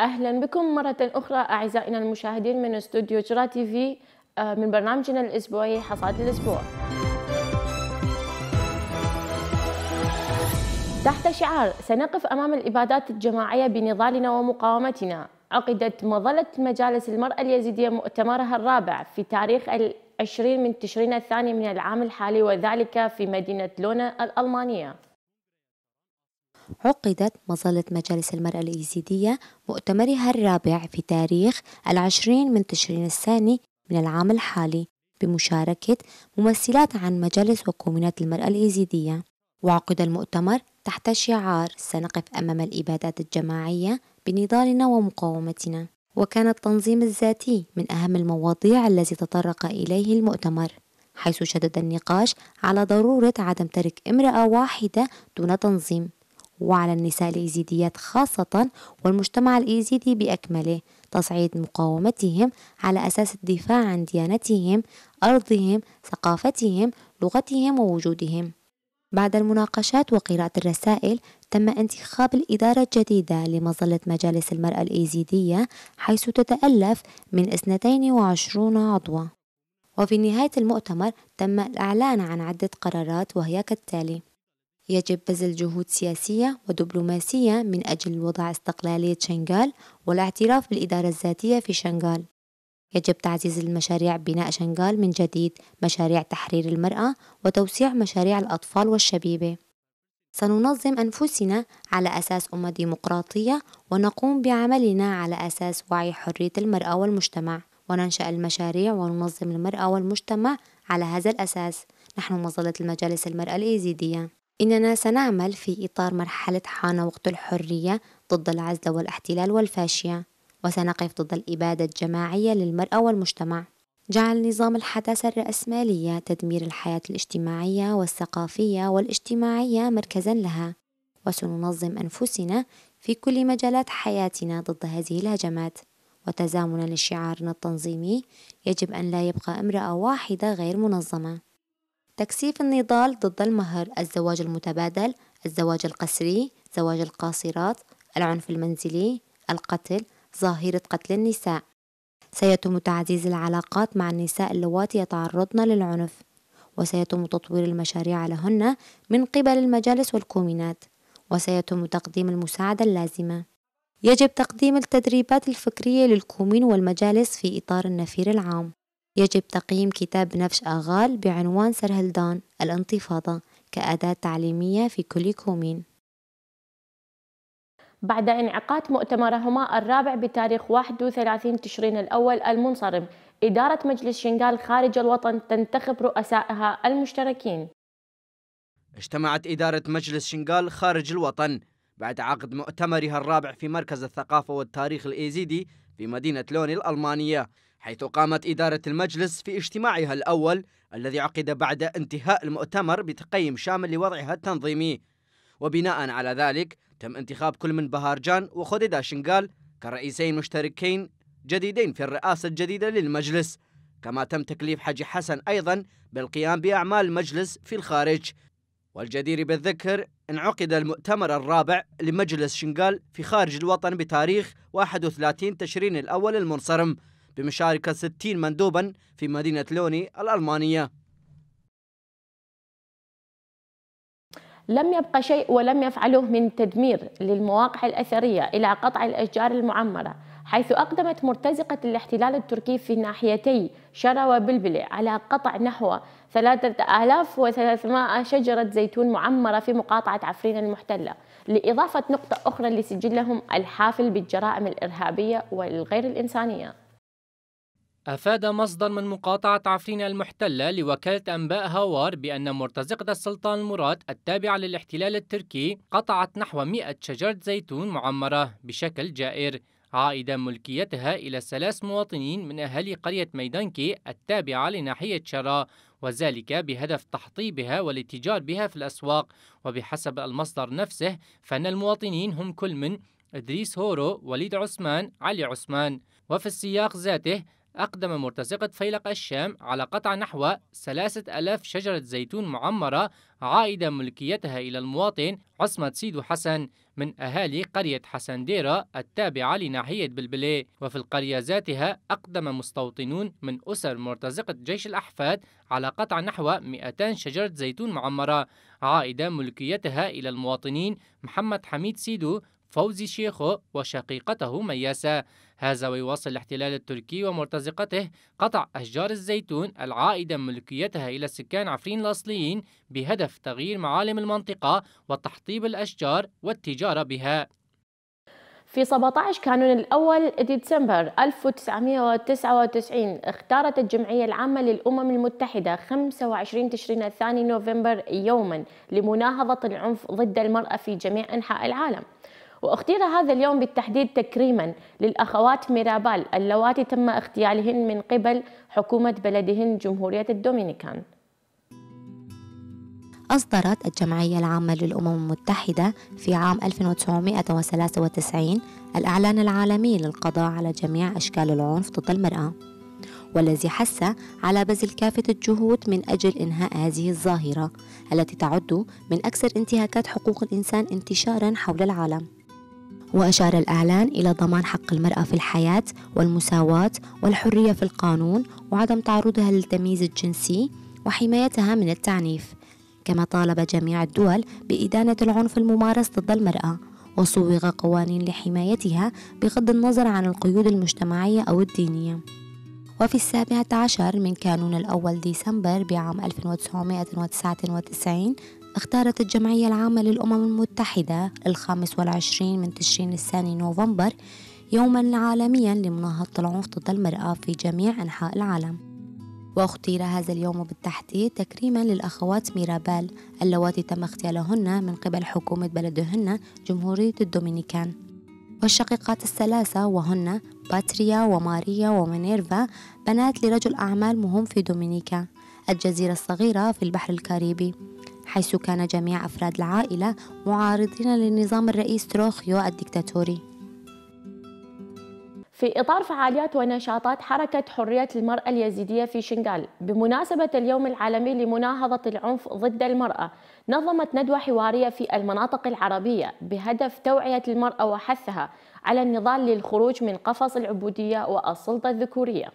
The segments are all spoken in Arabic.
اهلا بكم مره اخرى اعزائنا المشاهدين من استوديو جرا تي في آه، من برنامجنا الاسبوعي حصاد الاسبوع. تحت شعار سنقف امام الابادات الجماعيه بنضالنا ومقاومتنا عقدت مظله مجالس المراه اليزيديه مؤتمرها الرابع في تاريخ العشرين من تشرين الثاني من العام الحالي وذلك في مدينه لونا الالمانيه. عقدت مظلة مجالس المرأة الإيزيدية مؤتمرها الرابع في تاريخ العشرين من تشرين الثاني من العام الحالي بمشاركة ممثلات عن مجالس وكومينات المرأة الإيزيدية وعقد المؤتمر تحت شعار سنقف أمام الإبادات الجماعية بنضالنا ومقاومتنا وكان التنظيم الذاتي من أهم المواضيع التي تطرق إليه المؤتمر حيث شدد النقاش على ضرورة عدم ترك امرأة واحدة دون تنظيم وعلى النساء الإيزيديات خاصة والمجتمع الإيزيدي بأكمله تصعيد مقاومتهم على أساس الدفاع عن ديانتهم أرضهم ثقافتهم لغتهم ووجودهم بعد المناقشات وقراءة الرسائل تم انتخاب الإدارة الجديدة لمظلة مجالس المرأة الإيزيدية حيث تتألف من 22 عضوة وفي نهاية المؤتمر تم الإعلان عن عدة قرارات وهي كالتالي يجب بذل جهود سياسية ودبلوماسية من أجل وضع استقلالية شنغال والاعتراف بالإدارة الذاتية في شنغال يجب تعزيز المشاريع بناء شنغال من جديد مشاريع تحرير المرأة وتوسيع مشاريع الأطفال والشبيبة سننظم أنفسنا على أساس أمة ديمقراطية ونقوم بعملنا على أساس وعي حرية المرأة والمجتمع وننشأ المشاريع وننظم المرأة والمجتمع على هذا الأساس نحن مظلة المجالس المرأة الإيزيدية إننا سنعمل في إطار مرحلة حان وقت الحرية ضد العزلة والاحتلال والفاشية وسنقف ضد الإبادة الجماعية للمرأة والمجتمع جعل نظام الحداثة الرأسمالية تدمير الحياة الاجتماعية والثقافية والاجتماعية مركزا لها وسننظم أنفسنا في كل مجالات حياتنا ضد هذه الهجمات وتزامنا لشعارنا التنظيمي يجب أن لا يبقى امرأة واحدة غير منظمة تكثيف النضال ضد المهر الزواج المتبادل الزواج القسري زواج القاصرات العنف المنزلي القتل ظاهرة قتل النساء سيتم تعزيز العلاقات مع النساء اللواتي يتعرضن للعنف وسيتم تطوير المشاريع لهن من قبل المجالس والكومينات وسيتم تقديم المساعدة اللازمة يجب تقديم التدريبات الفكرية للكومين والمجالس في إطار النفير العام يجب تقييم كتاب نفش آغال بعنوان سرهلدان الانتفاضة كأداة تعليمية في كل كومين بعد انعقاد مؤتمرهما الرابع بتاريخ 31 تشرين الأول المنصرم إدارة مجلس شنغال خارج الوطن تنتخب رؤسائها المشتركين اجتمعت إدارة مجلس شنغال خارج الوطن بعد عقد مؤتمرها الرابع في مركز الثقافة والتاريخ الإيزيدي في مدينة لوني الألمانية حيث قامت إدارة المجلس في اجتماعها الأول الذي عقد بعد انتهاء المؤتمر بتقييم شامل لوضعها التنظيمي وبناء على ذلك تم انتخاب كل من بهارجان وخديدا شنغال كرئيسين مشتركين جديدين في الرئاسة الجديدة للمجلس كما تم تكليف حجي حسن أيضا بالقيام بأعمال المجلس في الخارج والجدير بالذكر أن عقد المؤتمر الرابع لمجلس شنغال في خارج الوطن بتاريخ 31 تشرين الأول المنصرم بمشاركة 60 مندوبا في مدينة لوني الألمانية لم يبقى شيء ولم يفعله من تدمير للمواقع الأثرية إلى قطع الأشجار المعمرة حيث أقدمت مرتزقة الاحتلال التركي في ناحيتي شرى وبلبلة على قطع نحو 3300 شجرة زيتون معمرة في مقاطعة عفرين المحتلة لإضافة نقطة أخرى لسجلهم الحافل بالجرائم الإرهابية والغير الإنسانية أفاد مصدر من مقاطعة عفرين المحتلة لوكالة أنباء هاوار بأن مرتزقة السلطان مراد التابعة للاحتلال التركي قطعت نحو 100 شجرة زيتون معمرة بشكل جائر عائدة ملكيتها إلى ثلاث مواطنين من أهالي قرية ميدانكي التابعة لناحية شرا وذلك بهدف تحطيبها والاتجار بها في الأسواق وبحسب المصدر نفسه فإن المواطنين هم كل من إدريس هورو وليد عثمان علي عثمان وفي السياق ذاته أقدم مرتزقة فيلق الشام على قطع نحو 3000 شجرة زيتون معمرة عائدة ملكيتها إلى المواطن عصمة سيدو حسن من أهالي قرية حسن ديرة التابعة لناحية بلبلة وفي القرية ذاتها أقدم مستوطنون من أسر مرتزقة جيش الأحفاد على قطع نحو 200 شجرة زيتون معمرة عائدة ملكيتها إلى المواطنين محمد حميد سيدو فوز شيخه وشقيقته مياسة هذا ويواصل الاحتلال التركي ومرتزقته قطع أشجار الزيتون العائدة ملكيتها إلى سكان عفرين الأصليين بهدف تغيير معالم المنطقة وتحطيب الأشجار والتجارة بها في 17 كانون الأول ديسمبر 1999 اختارت الجمعية العامة للأمم المتحدة 25 تشرين الثاني نوفمبر يوما لمناهضة العنف ضد المرأة في جميع أنحاء العالم واختير هذا اليوم بالتحديد تكريما للاخوات ميرابال اللواتي تم اغتيالهن من قبل حكومه بلدهن جمهوريه الدومينيكان. أصدرت الجمعية العامة للأمم المتحدة في عام 1993 الإعلان العالمي للقضاء على جميع أشكال العنف ضد المرأة والذي حث على بذل كافة الجهود من أجل إنهاء هذه الظاهرة التي تعد من أكثر انتهاكات حقوق الإنسان انتشارا حول العالم وأشار الإعلان إلى ضمان حق المرأة في الحياة والمساواة والحرية في القانون وعدم تعرضها للتمييز الجنسي وحمايتها من التعنيف كما طالب جميع الدول بإدانة العنف الممارس ضد المرأة وصوغ قوانين لحمايتها بغض النظر عن القيود المجتمعية أو الدينية وفي السابعة عشر من كانون الأول ديسمبر بعام 1999 اختارت الجمعية العامة للأمم المتحدة الخامس والعشرين من تشرين الثاني نوفمبر يوما عالميا لمناهضة العنف ضد المرأة في جميع أنحاء العالم واختير هذا اليوم بالتحديد تكريما للأخوات ميرابال اللواتي تم اغتيالهن من قبل حكومة بلدهن جمهورية الدومينيكان والشقيقات الثلاثة وهن باتريا وماريا ومينيرفا بنات لرجل أعمال مهم في دومينيكا الجزيرة الصغيرة في البحر الكاريبي حيث كان جميع أفراد العائلة معارضين للنظام الرئيس تروخيو الدكتاتوري في إطار فعاليات ونشاطات حركة حرية المرأة اليزيدية في شنغال بمناسبة اليوم العالمي لمناهضة العنف ضد المرأة نظمت ندوة حوارية في المناطق العربية بهدف توعية المرأة وحثها على النضال للخروج من قفص العبودية والسلطة الذكورية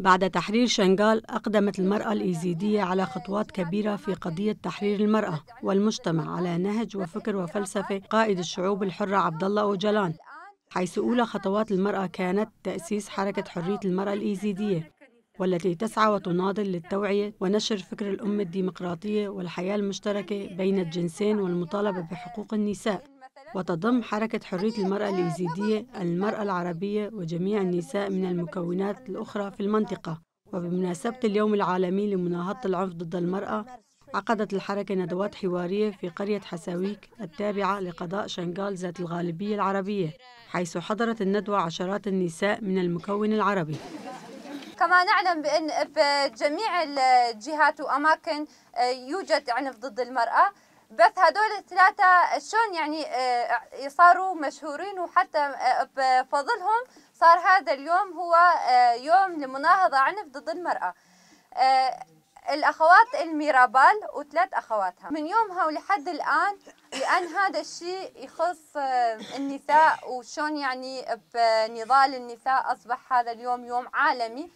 بعد تحرير شنغال أقدمت المرأة الإيزيدية على خطوات كبيرة في قضية تحرير المرأة والمجتمع على نهج وفكر وفلسفة قائد الشعوب الحرة عبد الله أوجلان حيث أولى خطوات المرأة كانت تأسيس حركة حرية المرأة الإيزيدية والتي تسعى وتناضل للتوعية ونشر فكر الأمة الديمقراطية والحياة المشتركة بين الجنسين والمطالبة بحقوق النساء وتضم حركة حرية المرأة اليزيدية المرأة العربية وجميع النساء من المكونات الأخرى في المنطقة وبمناسبة اليوم العالمي لمناهضة العنف ضد المرأة عقدت الحركة ندوات حوارية في قرية حساويك التابعة لقضاء شنغال ذات الغالبية العربية حيث حضرت الندوة عشرات النساء من المكون العربي كما نعلم بأن في جميع الجهات وأماكن آه، يوجد عنف ضد المرأة بس هدول الثلاثة شلون يعني آه، صاروا مشهورين وحتى آه، بفضلهم صار هذا اليوم هو آه، يوم لمناهضة عنف ضد المرأة الأخوات الميرابال وثلاث أخواتها من يومها ولحد الآن لان هذا الشيء يخص آه، النساء وشون يعني بنضال النساء اصبح هذا اليوم يوم عالمي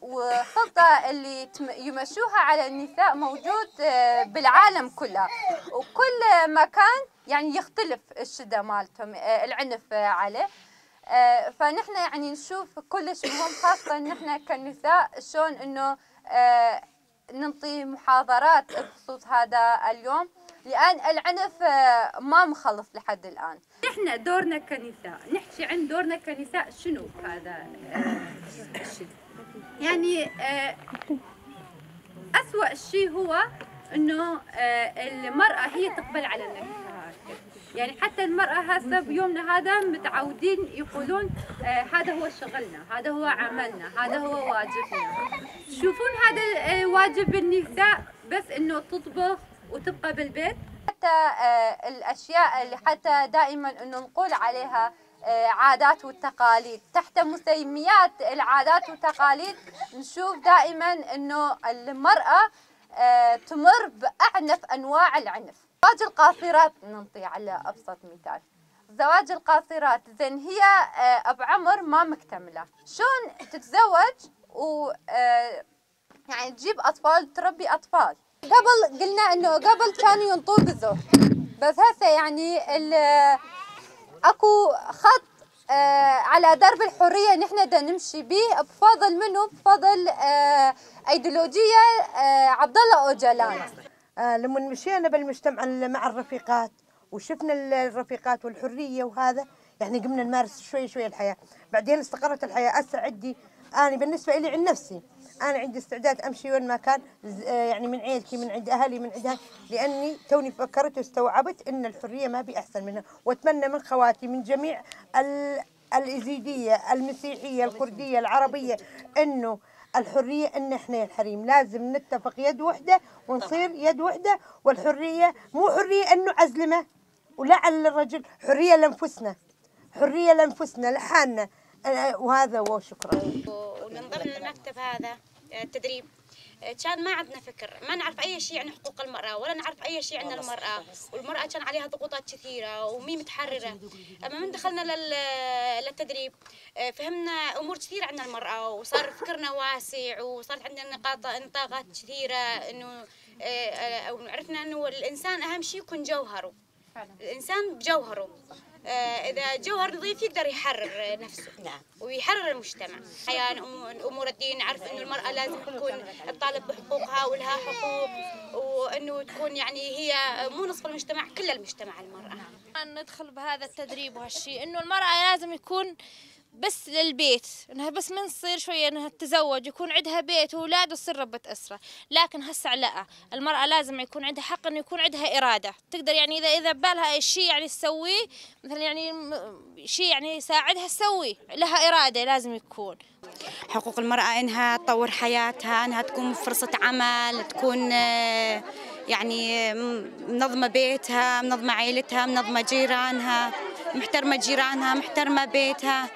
والخطه اللي يمشوها على النساء موجود آه، بالعالم كله وكل مكان يعني يختلف الشده مالتهم آه، العنف عليه فنحن يعني نشوف كلش مهم خاصة نحن كنساء شلون انه ننطي محاضرات بخصوص هذا اليوم لان العنف آه، ما مخلص لحد الان احنا دورنا كنساء نحكي عن دورنا كنساء شنو هذا الشيء آه، يعني آه، اسوأ شيء هو انه المراه هي تقبل على نفسها يعني حتى المراه هسه بيومنا هذا متعودين يقولون هذا هو شغلنا هذا هو عملنا هذا هو واجبنا تشوفون هذا واجب النساء بس انه تطبخ وتبقى بالبيت حتى آه، الاشياء اللي حتى دائما انه نقول عليها آه، عادات وتقاليد تحت مسميات العادات والتقاليد نشوف دائما انه المراه آه، تمر باعنف انواع العنف زواج القاصرات ننطي على ابسط مثال زواج القاصرات زين هي بعمر ما مكتمله شلون تتزوج و يعني تجيب اطفال تربي اطفال قبل قلنا انه قبل كانوا ينطوا بالزور بس هسه يعني اكو خط آه، على درب الحريه نحن دا نمشي به بفضل منه بفضل آه، ايديولوجيه آه، عبد الله اوجلان لما مشينا بالمجتمع مع الرفيقات وشفنا الرفيقات والحريه وهذا يعني قمنا نمارس شوي شوي الحياه بعدين استقرت الحياه اسرع عندي انا بالنسبه لي عن نفسي انا عندي استعداد امشي وين ما كان آه، يعني من عيلتي من عند اهلي من عندها لاني توني فكرت واستوعبت ان الحريه ما بي احسن منها واتمنى من خواتي من جميع الازيديه المسيحيه الكرديه العربيه انه الحريه ان احنا الحريم لازم نتفق يد وحده ونصير يد وحده والحريه مو حريه انه عزلمه ولا على الرجل حريه لانفسنا حريه لانفسنا لحالنا آه، وهذا وشكرا الهدف هذا التدريب آه، آه، كان ما عندنا فكر ما نعرف اي شيء عن حقوق المراه ولا نعرف اي شيء عن المراه والمراه كان عليها ضغوطات كثيره ومي متحرره اما من دخلنا للتدريب آه، فهمنا امور كثيره عن المراه وصار فكرنا واسع وصارت عندنا نقاط نطاقات كثيره انه عرفنا انه الانسان اهم شيء يكون جوهره الانسان بجوهره آه، اذا جوهر نظيف يقدر يحرر نفسه نعم ويحرر المجتمع يعني امور الدين عارف انه المراه لازم تكون تطالب بحقوقها ولها حقوق وانه تكون يعني هي مو نصف المجتمع كل المجتمع المراه نعم. ندخل بهذا التدريب وهالشيء انه المراه لازم يكون بس للبيت انها بس من تصير شويه انها تتزوج يكون عندها بيت واولاد وتصير ربة اسره لكن هسه لا المراه لازم يكون عندها حق انه يكون عندها اراده تقدر يعني اذا اذا ببالها شيء يعني تسويه مثلا يعني شيء يعني يساعدها تسويه لها اراده لازم يكون حقوق المراه انها تطور حياتها انها تكون فرصه عمل تكون آه، يعني آه، منظمه بيتها منظمه عائلتها منظمه جيرانها محترمه جيرانها محترمه بيتها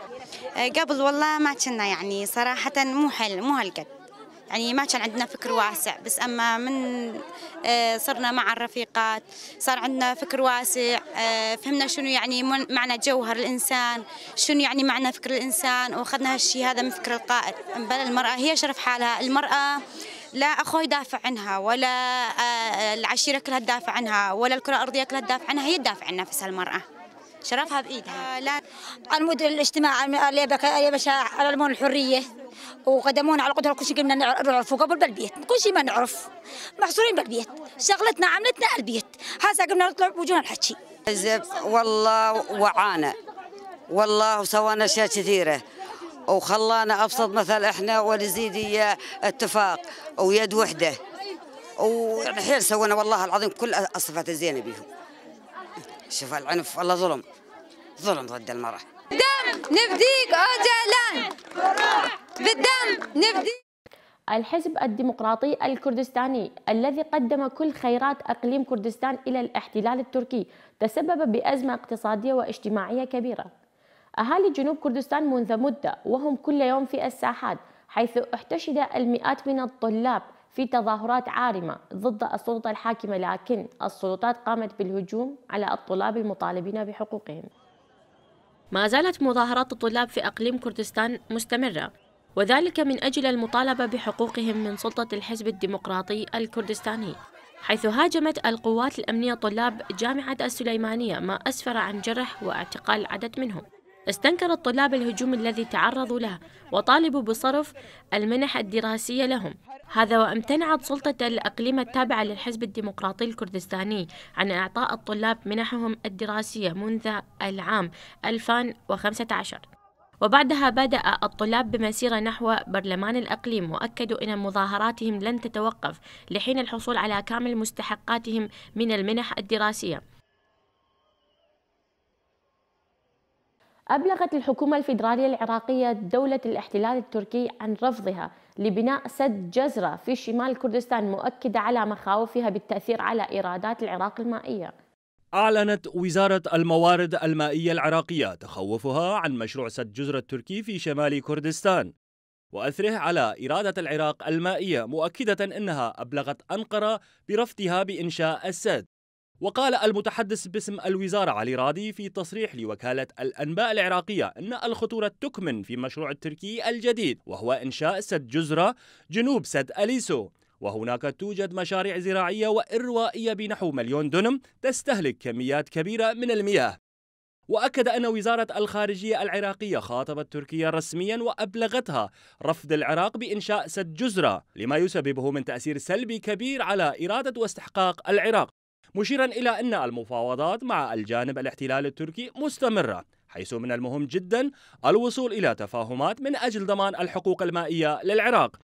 قبل والله ما كنا يعني صراحة مو حل مو هالقد يعني ما كان عندنا فكر واسع بس أما من آه، صرنا مع الرفيقات صار عندنا فكر واسع آه، فهمنا شنو يعني معنى جوهر الإنسان شنو يعني معنى فكر الإنسان وأخذنا هالشي هذا من فكر القائد بل المرأة هي شرف حالها المرأة لا أخوي يدافع عنها ولا آه، العشيره كلها تدافع عنها ولا الكره الارضيه كلها تدافع عنها هي تدافع عن نفسها المراه شرفها بايدها آه، لا المدن الاجتماع اليابشه على المون الحريه وقدمونا على قدر كل شيء قمنا نعرفه قبل بالبيت كل شيء ما نعرف محصورين بالبيت شغلتنا عملتنا البيت هسه قمنا نطلع بوجونا الحكي والله وعانا والله وسوانا اشياء كثيره وخلانا ابسط مثل احنا والزيديه اتفاق ويد وحده والحين سوينا والله العظيم كل الصفات الزينه بيهم شوف العنف والله ظلم ظلم ضد المرأة دم نفديك أجلان بالدم نفديك الحزب الديمقراطي الكردستاني الذي قدم كل خيرات أقليم كردستان إلى الاحتلال التركي تسبب بأزمة اقتصادية واجتماعية كبيرة أهالي جنوب كردستان منذ مدة وهم كل يوم في الساحات حيث احتشد المئات من الطلاب في تظاهرات عارمة ضد السلطة الحاكمة لكن السلطات قامت بالهجوم على الطلاب المطالبين بحقوقهم ما زالت مظاهرات الطلاب في أقليم كردستان مستمرة وذلك من أجل المطالبة بحقوقهم من سلطة الحزب الديمقراطي الكردستاني حيث هاجمت القوات الأمنية طلاب جامعة السليمانية ما أسفر عن جرح واعتقال عدد منهم استنكر الطلاب الهجوم الذي تعرضوا له وطالبوا بصرف المنح الدراسية لهم هذا وامتنعت سلطة الأقليم التابعة للحزب الديمقراطي الكردستاني عن إعطاء الطلاب منحهم الدراسية منذ العام 2015 وبعدها بدأ الطلاب بمسيرة نحو برلمان الأقليم وأكدوا أن مظاهراتهم لن تتوقف لحين الحصول على كامل مستحقاتهم من المنح الدراسية أبلغت الحكومة الفيدرالية العراقية دولة الاحتلال التركي عن رفضها لبناء سد جزرة في شمال كردستان مؤكدة على مخاوفها بالتأثير على إيرادات العراق المائية أعلنت وزارة الموارد المائية العراقية تخوفها عن مشروع سد جزرة التركي في شمال كردستان وأثره على إرادة العراق المائية مؤكدة أنها أبلغت أنقرة برفضها بإنشاء السد وقال المتحدث باسم الوزارة علي رادي في تصريح لوكالة الأنباء العراقية أن الخطورة تكمن في مشروع التركي الجديد وهو إنشاء سد جزرة جنوب سد أليسو وهناك توجد مشاريع زراعية وإروائية بنحو مليون دونم تستهلك كميات كبيرة من المياه وأكد أن وزارة الخارجية العراقية خاطبت تركيا رسميا وأبلغتها رفض العراق بإنشاء سد جزرة لما يسببه من تأثير سلبي كبير على إرادة واستحقاق العراق مشيرا إلى أن المفاوضات مع الجانب الاحتلال التركي مستمرة حيث من المهم جدا الوصول إلى تفاهمات من أجل ضمان الحقوق المائية للعراق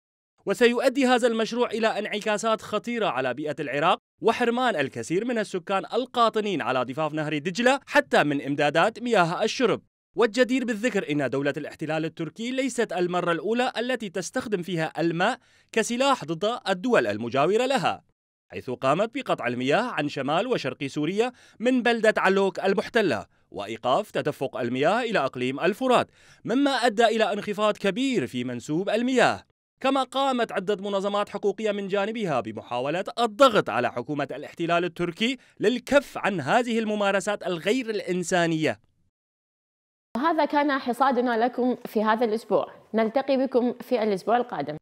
وسيؤدي هذا المشروع إلى انعكاسات خطيرة على بيئة العراق وحرمان الكثير من السكان القاطنين على ضفاف نهر دجلة حتى من إمدادات مياه الشرب والجدير بالذكر ان دوله الاحتلال التركي ليست المره الاولى التي تستخدم فيها الماء كسلاح ضد الدول المجاوره لها حيث قامت بقطع المياه عن شمال وشرق سوريا من بلدة علوك المحتلة وإيقاف تدفق المياه إلى أقليم الفرات مما أدى إلى انخفاض كبير في منسوب المياه كما قامت عدة منظمات حقوقية من جانبها بمحاولة الضغط على حكومة الاحتلال التركي للكف عن هذه الممارسات الغير الإنسانية هذا كان حصادنا لكم في هذا الأسبوع نلتقي بكم في الأسبوع القادم